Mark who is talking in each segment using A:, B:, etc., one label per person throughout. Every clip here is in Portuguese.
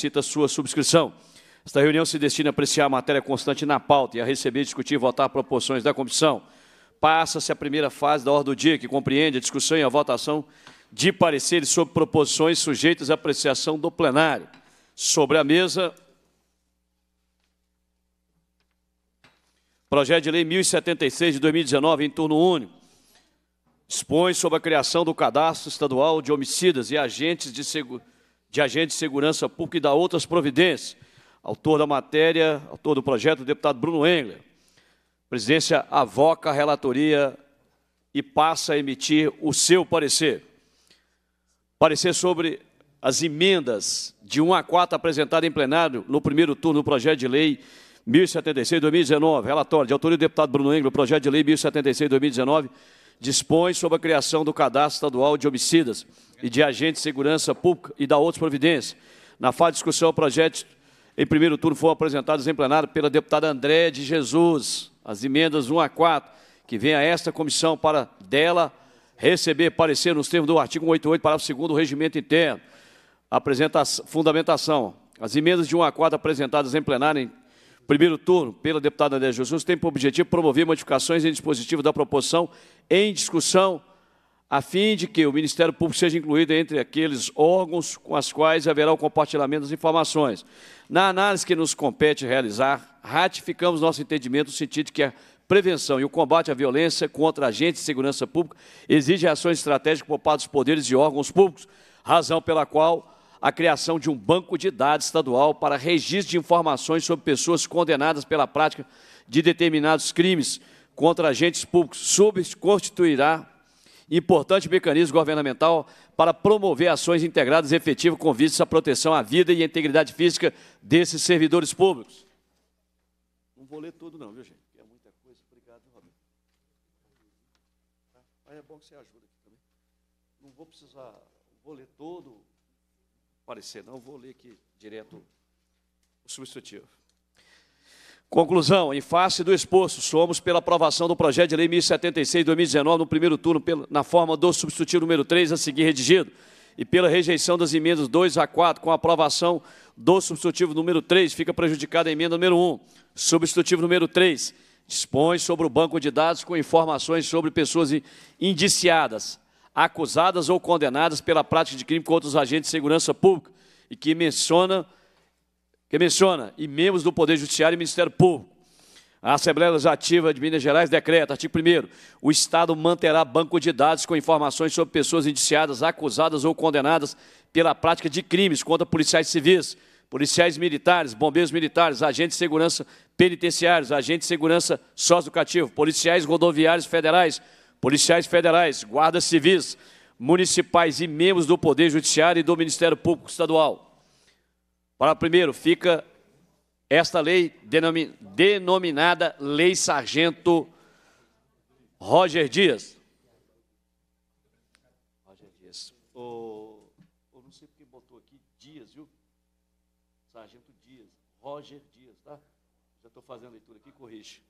A: solicita sua subscrição. Esta reunião se destina a apreciar a matéria constante na pauta e a receber, discutir e votar proporções da comissão. Passa-se a primeira fase da ordem do dia, que compreende a discussão e a votação de pareceres sobre proposições sujeitas à apreciação do plenário. Sobre a mesa, projeto de lei 1076 de 2019, em turno único, expõe sobre a criação do cadastro estadual de homicidas e agentes de segurança de agente de segurança pública e da outras providências. Autor da matéria, autor do projeto, o deputado Bruno Engler. A presidência avoca a relatoria e passa a emitir o seu parecer. Parecer sobre as emendas de 1 a 4 apresentadas em plenário no primeiro turno do projeto de lei 1076-2019. Relatório de autoria do deputado Bruno Engler, projeto de lei 1076-2019 dispõe sobre a criação do Cadastro Estadual de Homicidas e de Agentes de Segurança Pública e da outras providências. Na fase de discussão, o projeto em primeiro turno foi apresentado em plenário pela deputada Andréa de Jesus, as emendas 1 a 4, que vem a esta comissão para dela receber parecer nos termos do artigo 188, parágrafo 2 do regimento interno. Apresenta fundamentação. As emendas de 1 a 4 apresentadas em plenário em primeiro turno, pela deputada André Jesus, tem por objetivo promover modificações em dispositivo da proposição em discussão, a fim de que o Ministério Público seja incluído entre aqueles órgãos com as quais haverá o compartilhamento das informações. Na análise que nos compete realizar, ratificamos nosso entendimento no sentido de que a prevenção e o combate à violência contra agentes de segurança pública exige ações estratégicas por parte dos poderes e órgãos públicos, razão pela qual a criação de um banco de dados estadual para registro de informações sobre pessoas condenadas pela prática de determinados crimes contra agentes públicos, subconstituirá importante mecanismo governamental para promover ações integradas e efetivas com vistas à proteção à vida e à integridade física desses servidores públicos. Não vou ler tudo não, viu, gente? É muita coisa. Obrigado, Roberto. Tá? Mas é bom que você ajude aqui também. Não vou precisar, vou ler todo aparecer, não, vou ler aqui direto o substitutivo. Conclusão, em face do exposto, somos pela aprovação do projeto de lei 1076 2019 no primeiro turno, na forma do substitutivo número 3 a seguir redigido, e pela rejeição das emendas 2 a 4 com a aprovação do substitutivo número 3, fica prejudicada a emenda número 1. Substitutivo número 3 dispõe sobre o banco de dados com informações sobre pessoas indiciadas acusadas ou condenadas pela prática de crime contra os agentes de segurança pública e que menciona, que menciona e membros do Poder Judiciário e Ministério Público. A Assembleia Legislativa de Minas Gerais decreta, artigo 1 o Estado manterá banco de dados com informações sobre pessoas indiciadas, acusadas ou condenadas pela prática de crimes contra policiais civis, policiais militares, bombeiros militares, agentes de segurança penitenciários, agentes de segurança socioeducativo, policiais rodoviários federais, policiais federais, guardas civis, municipais e membros do Poder Judiciário e do Ministério Público Estadual. Para primeiro, fica esta lei denominada Lei Sargento Roger Dias. Roger Dias. O, eu não sei porque botou aqui Dias, viu? Sargento Dias. Roger Dias, tá? Já estou fazendo a leitura aqui, corrige.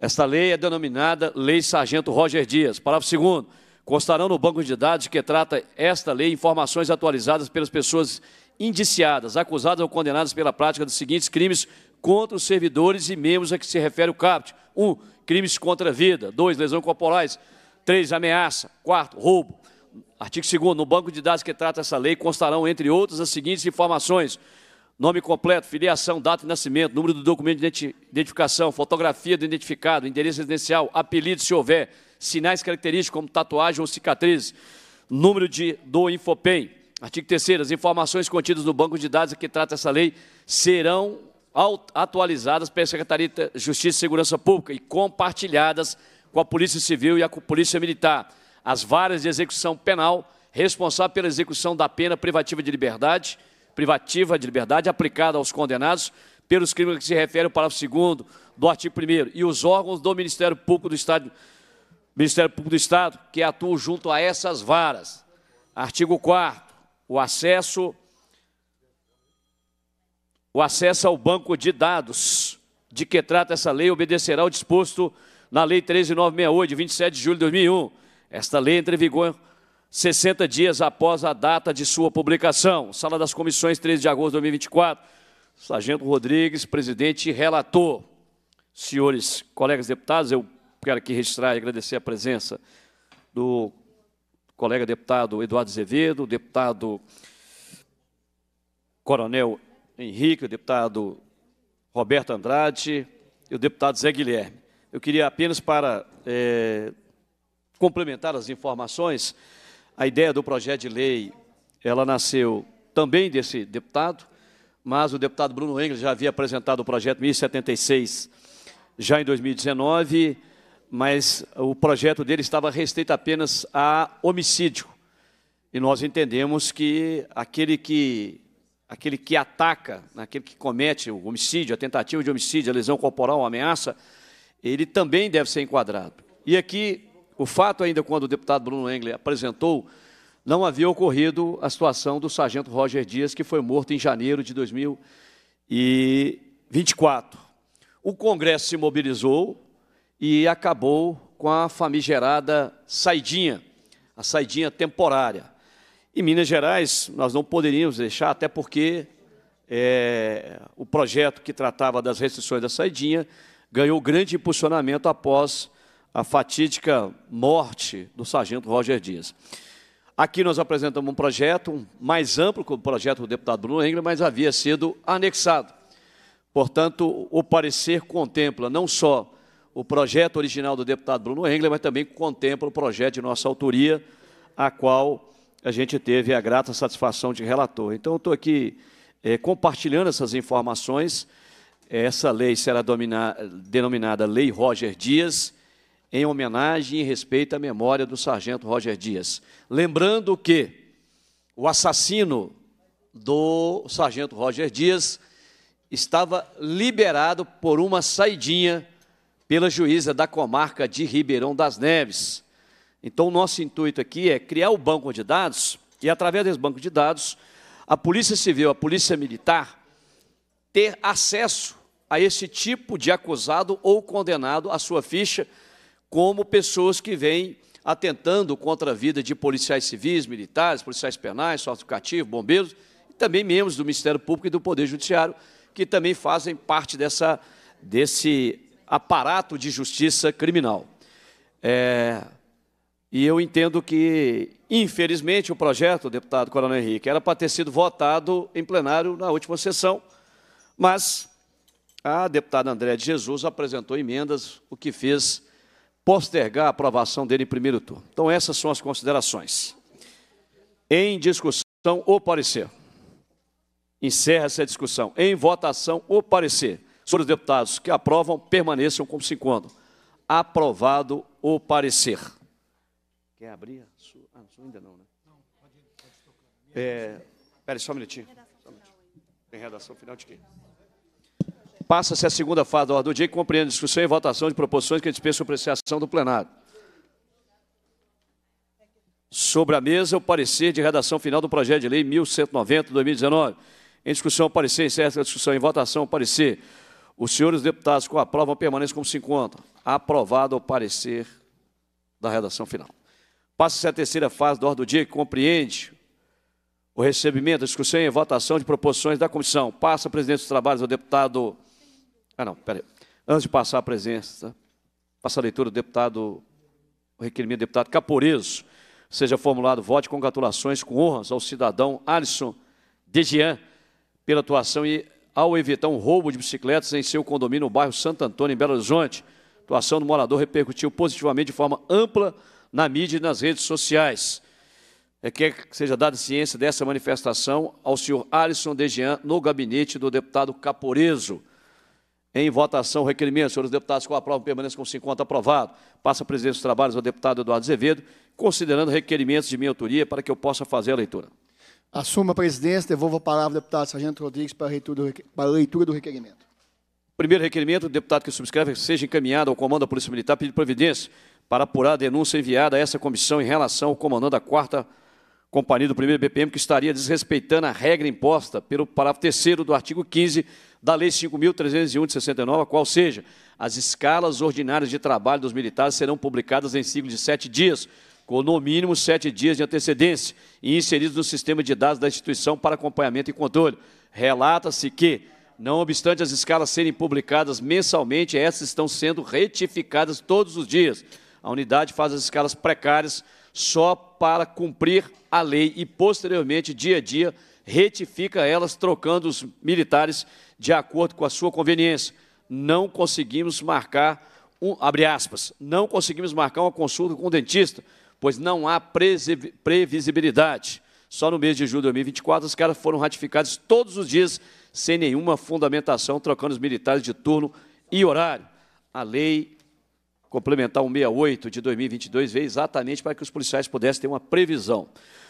A: Esta lei é denominada Lei Sargento Roger Dias. Parágrafo 2 constarão no banco de dados que trata esta lei informações atualizadas pelas pessoas indiciadas, acusadas ou condenadas pela prática dos seguintes crimes contra os servidores e membros a que se refere o CAPT. 1. Um, crimes contra a vida. 2. Lesões corporais. 3. Ameaça. 4. Roubo. Artigo 2 No banco de dados que trata essa lei constarão, entre outras, as seguintes informações nome completo, filiação, data de nascimento, número do documento de identificação, fotografia do identificado, endereço residencial, apelido se houver, sinais característicos como tatuagem ou cicatriz, número de, do Infopem. Artigo 3 as informações contidas no banco de dados que trata essa lei serão atualizadas pela Secretaria de Justiça e Segurança Pública e compartilhadas com a Polícia Civil e a Polícia Militar. As varas de execução penal responsável pela execução da pena privativa de liberdade, privativa de liberdade aplicada aos condenados pelos crimes a que se refere o parágrafo 2 do artigo 1 e os órgãos do Ministério Público do Estado, Ministério Público do Estado que atuam junto a essas varas. Artigo 4 o acesso o acesso ao banco de dados de que trata essa lei obedecerá ao disposto na Lei 13968, de 27 de julho de 2001. Esta lei entra em vigor 60 dias após a data de sua publicação. Sala das Comissões, 13 de agosto de 2024. Sargento Rodrigues, presidente e relator. Senhores colegas deputados, eu quero aqui registrar e agradecer a presença do colega deputado Eduardo Azevedo, deputado Coronel Henrique, o deputado Roberto Andrade e o deputado Zé Guilherme. Eu queria apenas para é, complementar as informações, a ideia do projeto de lei, ela nasceu também desse deputado, mas o deputado Bruno Engels já havia apresentado o projeto 1076 já em 2019, mas o projeto dele estava restrito apenas a homicídio. E nós entendemos que aquele que aquele que ataca, aquele que comete o homicídio, a tentativa de homicídio, a lesão corporal, a ameaça, ele também deve ser enquadrado. E aqui o fato ainda é quando o deputado Bruno Engler apresentou, não havia ocorrido a situação do sargento Roger Dias, que foi morto em janeiro de 2024. O Congresso se mobilizou e acabou com a famigerada saidinha, a saidinha temporária. Em Minas Gerais, nós não poderíamos deixar, até porque é, o projeto que tratava das restrições da saidinha ganhou grande impulsionamento após a fatídica morte do sargento Roger Dias. Aqui nós apresentamos um projeto mais amplo que o projeto do deputado Bruno Engler, mas havia sido anexado. Portanto, o parecer contempla não só o projeto original do deputado Bruno Engler, mas também contempla o projeto de nossa autoria, a qual a gente teve a grata satisfação de relator. Então, eu estou aqui é, compartilhando essas informações. Essa lei será denominada Lei Roger Dias, em homenagem e respeito à memória do sargento Roger Dias. Lembrando que o assassino do sargento Roger Dias estava liberado por uma saidinha pela juíza da comarca de Ribeirão das Neves. Então, nosso intuito aqui é criar o banco de dados e, através desse banco de dados, a Polícia Civil, a Polícia Militar, ter acesso a esse tipo de acusado ou condenado, à sua ficha, como pessoas que vêm atentando contra a vida de policiais civis, militares, policiais penais, sócio bombeiros, e também membros do Ministério Público e do Poder Judiciário, que também fazem parte dessa, desse aparato de justiça criminal. É, e eu entendo que, infelizmente, o projeto, deputado Coronel Henrique, era para ter sido votado em plenário na última sessão, mas a deputada Andréa de Jesus apresentou emendas, o que fez postergar a aprovação dele em primeiro turno. Então, essas são as considerações. Em discussão, o parecer. Encerra-se a discussão. Em votação, o parecer. Sobre os deputados que aprovam, permaneçam como se encontram. Aprovado o parecer. Quer abrir? Ah, não, ainda não, né? Não, pode, pode tocar. É, peraí, só um minutinho. Tem redação final de quê? Passa-se a segunda fase da ordem do dia, que compreende discussão e votação de proposições que dispensam apreciação do plenário. Sobre a mesa, o parecer de redação final do projeto de lei 1190-2019. Em discussão, o parecer. Encerra a discussão. Em votação, o parecer. Os senhores deputados com a prova permanecem como se encontram. Aprovado o parecer da redação final. Passa-se a terceira fase da ordem do dia, que compreende o recebimento, discussão e votação de proposições da comissão. Passa, presidente dos trabalhos, ao deputado ah, não, peraí. Antes de passar a presença, passa a leitura do deputado, o requerimento do deputado Caporeso. Seja formulado voto com congratulações com honras ao cidadão Alisson Dejean pela atuação e ao evitar um roubo de bicicletas em seu condomínio no bairro Santo Antônio, em Belo Horizonte. A atuação do morador repercutiu positivamente de forma ampla na mídia e nas redes sociais. É que seja dada ciência dessa manifestação ao senhor Alisson Dejean no gabinete do deputado Caporeso. Em votação, o requerimento. Senhores deputados, com aprovam, permaneça com 50 aprovado. Passa a presidência dos trabalhos ao deputado Eduardo Azevedo, considerando requerimentos de minha autoria para que eu possa fazer a leitura.
B: Assuma a presidência, devolvo a palavra ao deputado Sargento Rodrigues para a leitura do, a leitura do requerimento.
A: Primeiro requerimento, o deputado que subscreve seja encaminhado ao comando da Polícia Militar pedido providência para apurar a denúncia enviada a essa comissão em relação ao comandante da quarta companhia do primeiro BPM, que estaria desrespeitando a regra imposta pelo parágrafo 3 do artigo 15 da Lei 5.301 de 69, qual seja, as escalas ordinárias de trabalho dos militares serão publicadas em ciclo de sete dias, com no mínimo sete dias de antecedência, e inseridos no sistema de dados da instituição para acompanhamento e controle. Relata-se que, não obstante as escalas serem publicadas mensalmente, essas estão sendo retificadas todos os dias. A unidade faz as escalas precárias só para cumprir a lei e, posteriormente, dia a dia, retifica elas, trocando os militares de acordo com a sua conveniência. Não conseguimos marcar, um, abre aspas, não conseguimos marcar uma consulta com o dentista, pois não há previsibilidade. Só no mês de julho de 2024, os caras foram ratificados todos os dias, sem nenhuma fundamentação, trocando os militares de turno e horário. A lei complementar 168 de 2022 veio exatamente para que os policiais pudessem ter uma previsão.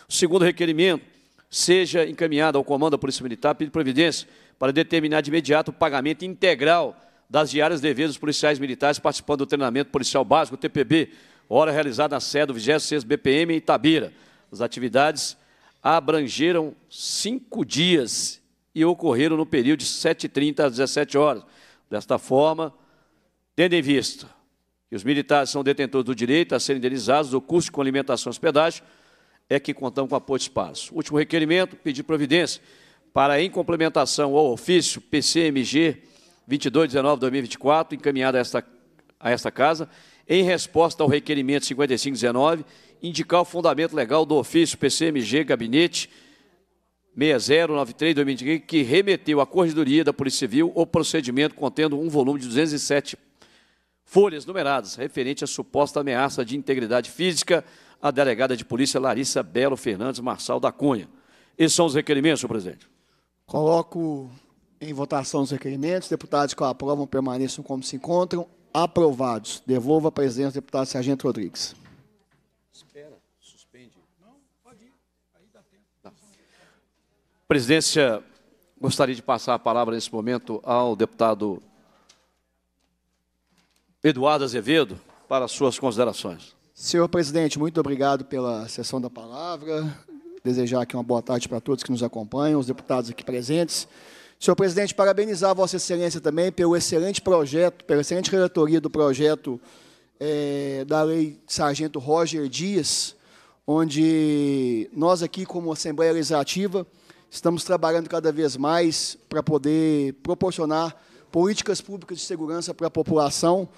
A: O segundo requerimento seja encaminhado ao Comando da Polícia Militar pedido providência para determinar de imediato o pagamento integral das diárias devidas dos policiais militares participando do treinamento policial básico, TPB, hora realizada na sede do 26 BPM em Itabira. As atividades abrangeram cinco dias e ocorreram no período de 7h30 às 17 horas. Desta forma, tendo em vista e os militares são detentores do direito a serem indenizados do custo com alimentação e hospedagem, é que contamos com apoio de espaço. Último requerimento, pedir providência para, em complementação ao ofício PCMG 2219-2024, encaminhado a esta, a esta Casa, em resposta ao requerimento 5519, indicar o fundamento legal do ofício PCMG Gabinete 6093-2015, que remeteu à Corregedoria da Polícia Civil o procedimento contendo um volume de 207 folhas numeradas, referente à suposta ameaça de integridade física à delegada de polícia Larissa Belo Fernandes Marçal da Cunha. Esses são os requerimentos, senhor presidente.
B: Coloco em votação os requerimentos. Deputados que aprovam permaneçam como se encontram. Aprovados. Devolva a presença do deputado Sargento Rodrigues.
A: Espera, suspende. Não, pode ir. Aí dá tempo.
B: Tá. Presidência, gostaria
A: de passar a palavra nesse momento ao deputado Eduardo Azevedo para suas considerações.
B: Senhor presidente, muito obrigado pela sessão da palavra. Desejar aqui uma boa tarde para todos que nos acompanham, os deputados aqui presentes. Senhor presidente, parabenizar Vossa Excelência também pelo excelente projeto, pela excelente relatoria do projeto é, da Lei Sargento Roger Dias, onde nós aqui, como Assembleia Legislativa, estamos trabalhando cada vez mais para poder proporcionar políticas públicas de segurança para a população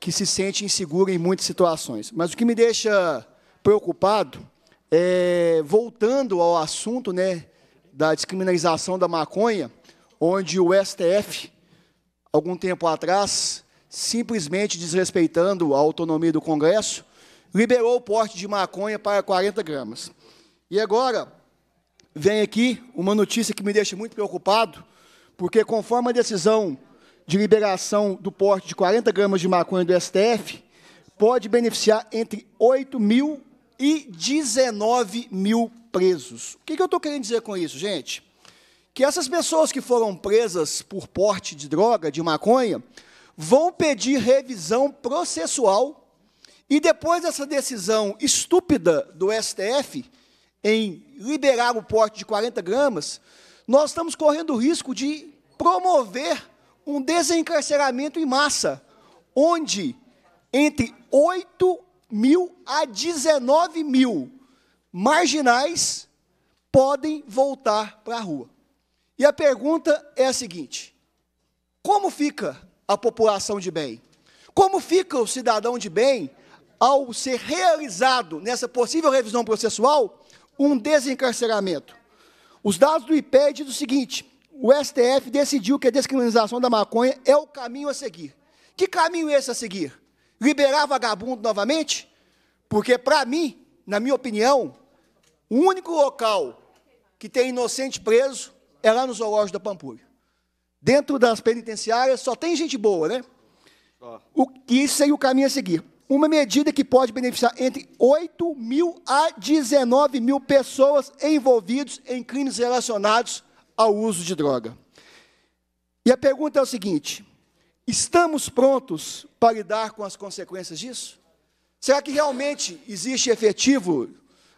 B: que se sente insegura em muitas situações. Mas o que me deixa preocupado é, voltando ao assunto né, da descriminalização da maconha, onde o STF, algum tempo atrás, simplesmente desrespeitando a autonomia do Congresso, liberou o porte de maconha para 40 gramas. E agora vem aqui uma notícia que me deixa muito preocupado, porque conforme a decisão de liberação do porte de 40 gramas de maconha do STF pode beneficiar entre 8 mil e 19 mil presos. O que, eu estou querendo dizer com isso, gente? Que essas pessoas que foram presas por porte de droga, de maconha, vão pedir revisão processual e depois dessa decisão estúpida do STF em liberar o porte de 40 gramas, nós estamos correndo o risco de promover um desencarceramento em massa, onde entre 8 mil a 19 mil marginais podem voltar para a rua. E a pergunta é a seguinte: como fica a população de bem? Como fica o cidadão de bem ao ser realizado nessa possível revisão processual um desencarceramento? Os dados do IPED dizem o seguinte: o STF decidiu que a descriminalização da maconha é o caminho a seguir. Que caminho esse a seguir? Liberar vagabundo novamente? Porque, para mim, na minha opinião, o único local que tem inocente preso é lá no zoológico da Pampulha. Dentro das penitenciárias só tem gente boa, né? O, isso seria o caminho a seguir. Uma medida que pode beneficiar entre 8 mil a 19 mil pessoas envolvidas em crimes relacionados ao uso de droga. E a pergunta é o seguinte: estamos prontos para lidar com as consequências disso? Será que realmente existe efetivo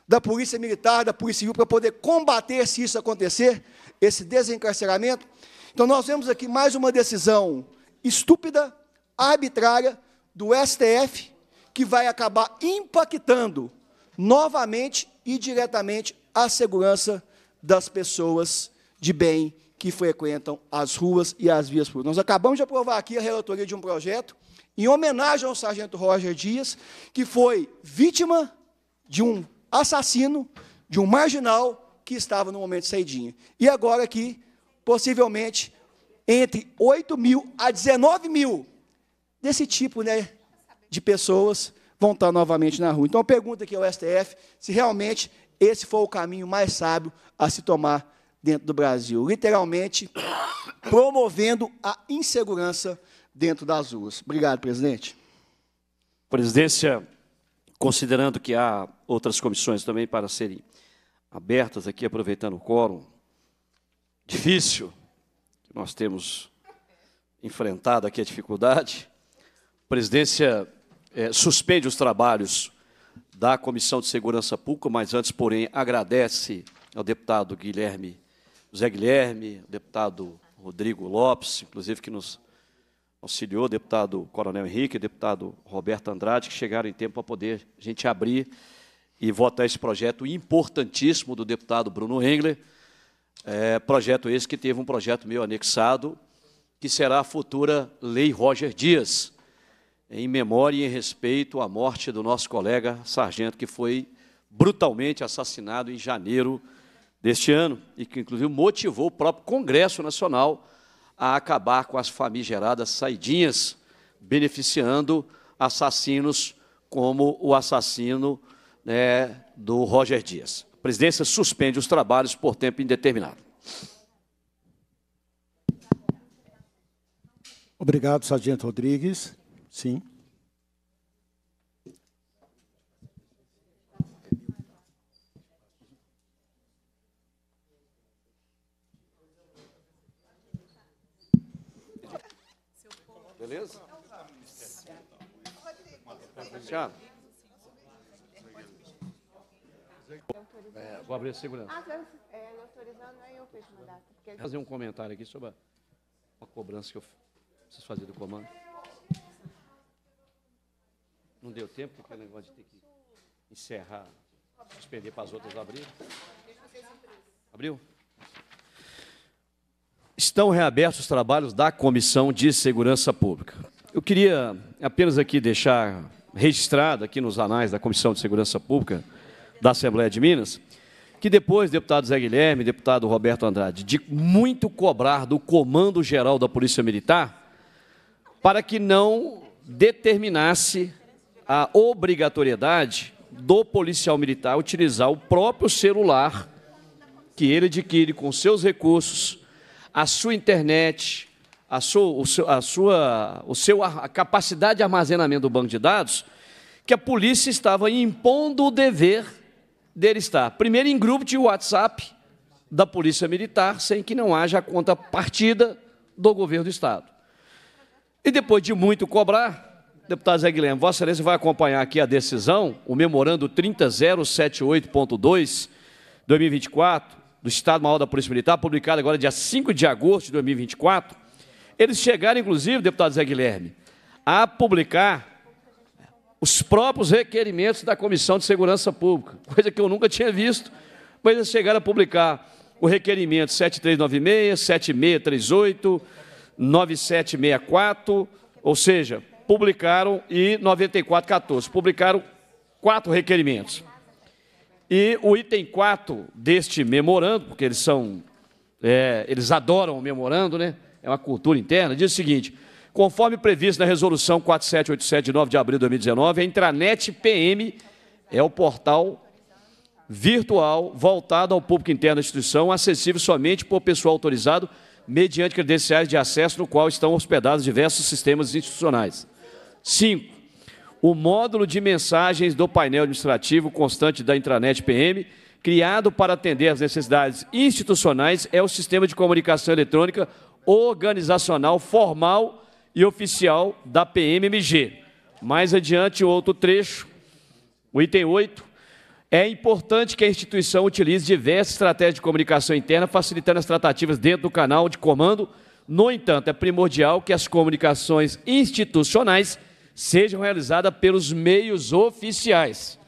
B: da Polícia Militar, da Polícia Civil, para poder combater, se isso acontecer, esse desencarceramento? Então, nós vemos aqui mais uma decisão estúpida, arbitrária do STF, que vai acabar impactando novamente e diretamente a segurança das pessoas de bem que frequentam as ruas e as vias públicas. Nós acabamos de aprovar aqui a relatoria de um projeto em homenagem ao sargento Roger Dias, que foi vítima de um assassino, de um marginal que estava no momento de saidinha. E agora aqui, possivelmente, entre 8 mil a 19 mil desse tipo né, de pessoas vão estar novamente na rua. Então, pergunta aqui ao STF se realmente esse foi o caminho mais sábio a se tomar dentro do Brasil, literalmente promovendo a insegurança dentro das ruas. Obrigado, presidente.
A: Presidência, considerando que há outras comissões também para serem abertas aqui, aproveitando o quórum difícil, que nós temos enfrentado aqui a dificuldade, a presidência é, suspende os trabalhos da Comissão de Segurança Pública, mas antes, porém, agradece ao deputado Guilherme Zé Guilherme, o deputado Rodrigo Lopes, inclusive que nos auxiliou, o deputado Coronel Henrique, o deputado Roberto Andrade, que chegaram em tempo para poder a gente abrir e votar esse projeto importantíssimo do deputado Bruno Engler, é, projeto esse que teve um projeto meu anexado, que será a futura Lei Roger Dias, em memória e em respeito à morte do nosso colega sargento, que foi brutalmente assassinado em janeiro deste ano, e que inclusive motivou o próprio Congresso Nacional a acabar com as famigeradas saidinhas, beneficiando assassinos como o assassino né, do Roger Dias. A presidência suspende os trabalhos por tempo indeterminado.
B: Obrigado, Sargento Rodrigues. Sim. beleza? Tchau. É, vou abrir a segurança. Ah, é, eu o mandato. Fazer um
A: comentário aqui sobre a, uma cobrança que eu preciso fazer do comando. Não deu tempo, porque o negócio de ter que encerrar, suspender para as outras abrir. Abriu? estão reabertos os trabalhos da Comissão de Segurança Pública. Eu queria apenas aqui deixar registrado aqui nos anais da Comissão de Segurança Pública da Assembleia de Minas, que depois, deputado Zé Guilherme, deputado Roberto Andrade, de muito cobrar do Comando Geral da Polícia Militar, para que não determinasse a obrigatoriedade do policial militar utilizar o próprio celular que ele adquire com seus recursos a sua internet, a sua, a sua o seu, a capacidade de armazenamento do banco de dados, que a polícia estava impondo o dever dele estar, primeiro em grupo de WhatsApp da Polícia Militar, sem que não haja a conta partida do governo do Estado. E depois de muito cobrar, deputado Zé Guilherme, Vossa Excelência vai acompanhar aqui a decisão, o memorando 30078.2, 2024, do Estado-Maior da Polícia Militar, publicado agora dia 5 de agosto de 2024, eles chegaram, inclusive, deputado Zé Guilherme, a publicar os próprios requerimentos da Comissão de Segurança Pública, coisa que eu nunca tinha visto, mas eles chegaram a publicar o requerimento 7396, 7638, 9764, ou seja, publicaram e 9414, publicaram quatro requerimentos. E o item 4 deste memorando, porque eles são, é, eles adoram o memorando, né? é uma cultura interna, diz o seguinte, conforme previsto na resolução 4787 de 9 de abril de 2019, a intranet PM é o portal virtual voltado ao público interno da instituição, acessível somente por pessoal autorizado, mediante credenciais de acesso no qual estão hospedados diversos sistemas institucionais. 5 o módulo de mensagens do painel administrativo constante da intranet PM, criado para atender às necessidades institucionais, é o sistema de comunicação eletrônica organizacional formal e oficial da PMMG. Mais adiante, outro trecho, o item 8. É importante que a instituição utilize diversas estratégias de comunicação interna, facilitando as tratativas dentro do canal de comando. No entanto, é primordial que as comunicações institucionais sejam realizadas pelos meios oficiais.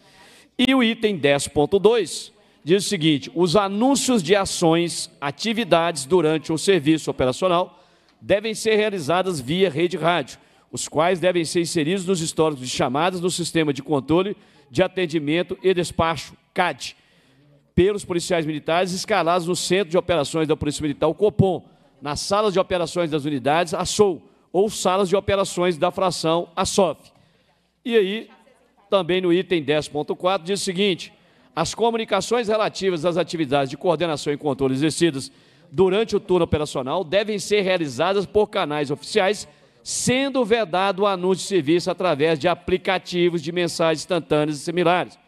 A: E o item 10.2 diz o seguinte: os anúncios de ações, atividades durante o serviço operacional devem ser realizadas via rede rádio, os quais devem ser inseridos nos históricos de chamadas do Sistema de Controle de Atendimento e Despacho, CAD, pelos policiais militares escalados no Centro de Operações da Polícia Militar, o COPOM, nas salas de operações das unidades, a SOU, ou salas de operações da fração ASOF. E aí, também no item 10.4, diz o seguinte: as comunicações relativas às atividades de coordenação e controle exercidas durante o turno operacional devem ser realizadas por canais oficiais, sendo vedado o anúncio de serviço através de aplicativos de mensagens instantâneas e similares.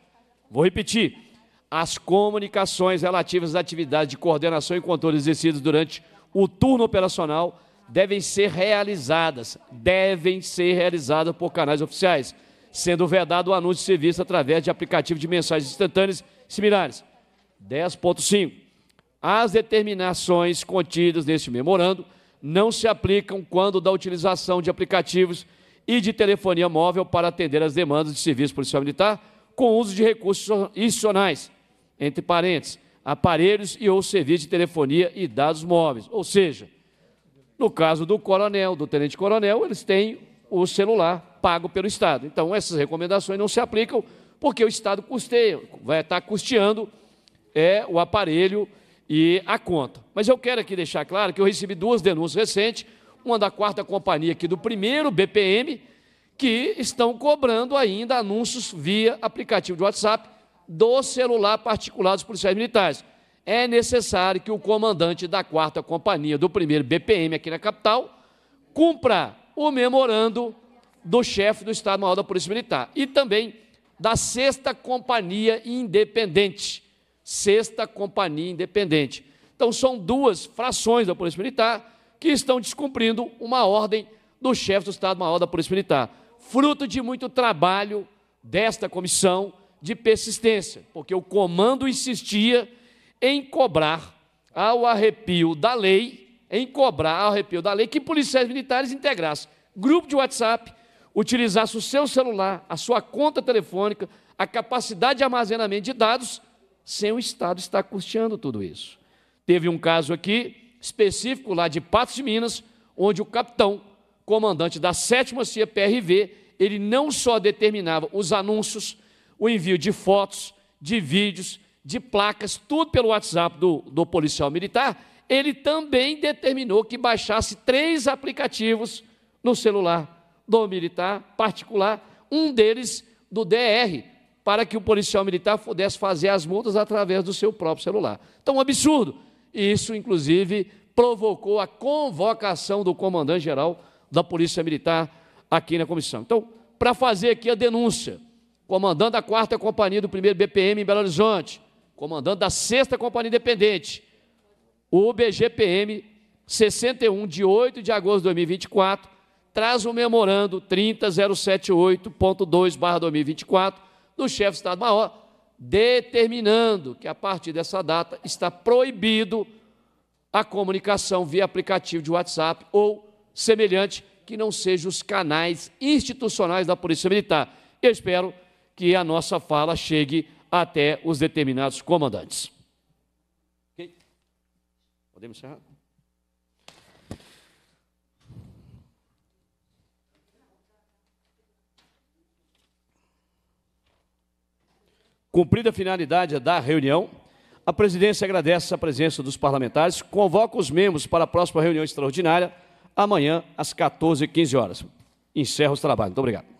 A: Vou repetir. As comunicações relativas às atividades de coordenação e controle exercidas durante o turno operacional devem ser realizadas, devem ser realizadas por canais oficiais, sendo vedado o anúncio de serviço através de aplicativo de mensagens instantâneas similares. 10.5. As determinações contidas neste memorando não se aplicam quando da utilização de aplicativos e de telefonia móvel para atender às demandas de serviço policial militar com uso de recursos adicionais, entre parênteses, aparelhos e ou serviços de telefonia e dados móveis. Ou seja, no caso do coronel, do tenente-coronel, eles têm o celular pago pelo Estado. Então, essas recomendações não se aplicam porque o Estado custeia, vai estar custeando é, o aparelho e a conta. Mas eu quero aqui deixar claro que eu recebi duas denúncias recentes, uma da quarta companhia aqui do primeiro BPM, que estão cobrando ainda anúncios via aplicativo de WhatsApp do celular particular dos policiais militares é necessário que o comandante da 4 Companhia do 1 BPM aqui na capital cumpra o memorando do chefe do Estado-Maior da Polícia Militar e também da 6 Companhia Independente. 6 Companhia Independente. Então, são duas frações da Polícia Militar que estão descumprindo uma ordem do chefe do Estado-Maior da Polícia Militar, fruto de muito trabalho desta comissão de persistência, porque o comando insistia em cobrar ao arrepio da lei, em cobrar ao arrepio da lei que policiais militares integrassem grupo de WhatsApp, utilizassem o seu celular, a sua conta telefônica, a capacidade de armazenamento de dados, sem o Estado estar custeando tudo isso. Teve um caso aqui, específico lá de Patos de Minas, onde o capitão, comandante da 7 CIA PRV, ele não só determinava os anúncios, o envio de fotos, de vídeos, de placas, tudo pelo WhatsApp do, do policial militar, ele também determinou que baixasse três aplicativos no celular do militar particular, um deles do DR, para que o policial militar pudesse fazer as multas através do seu próprio celular. Então, um absurdo. E isso, inclusive, provocou a convocação do comandante-geral da Polícia Militar aqui na comissão. Então, para fazer aqui a denúncia, comandante da 4 Companhia do 1 BPM em Belo Horizonte, comandante da 6 Companhia Independente, o BGPM 61, de 8 de agosto de 2024, traz o memorando 30078.2-2024 do chefe do Estado-Maior, determinando que a partir dessa data está proibido a comunicação via aplicativo de WhatsApp ou semelhante que não sejam os canais institucionais da Polícia Militar. Eu espero que a nossa fala chegue até os determinados comandantes. Podemos encerrar? Cumprida a finalidade da reunião, a presidência agradece a presença dos parlamentares, convoca os membros para a próxima reunião extraordinária, amanhã às 14h15. Encerro os trabalhos. Muito obrigado.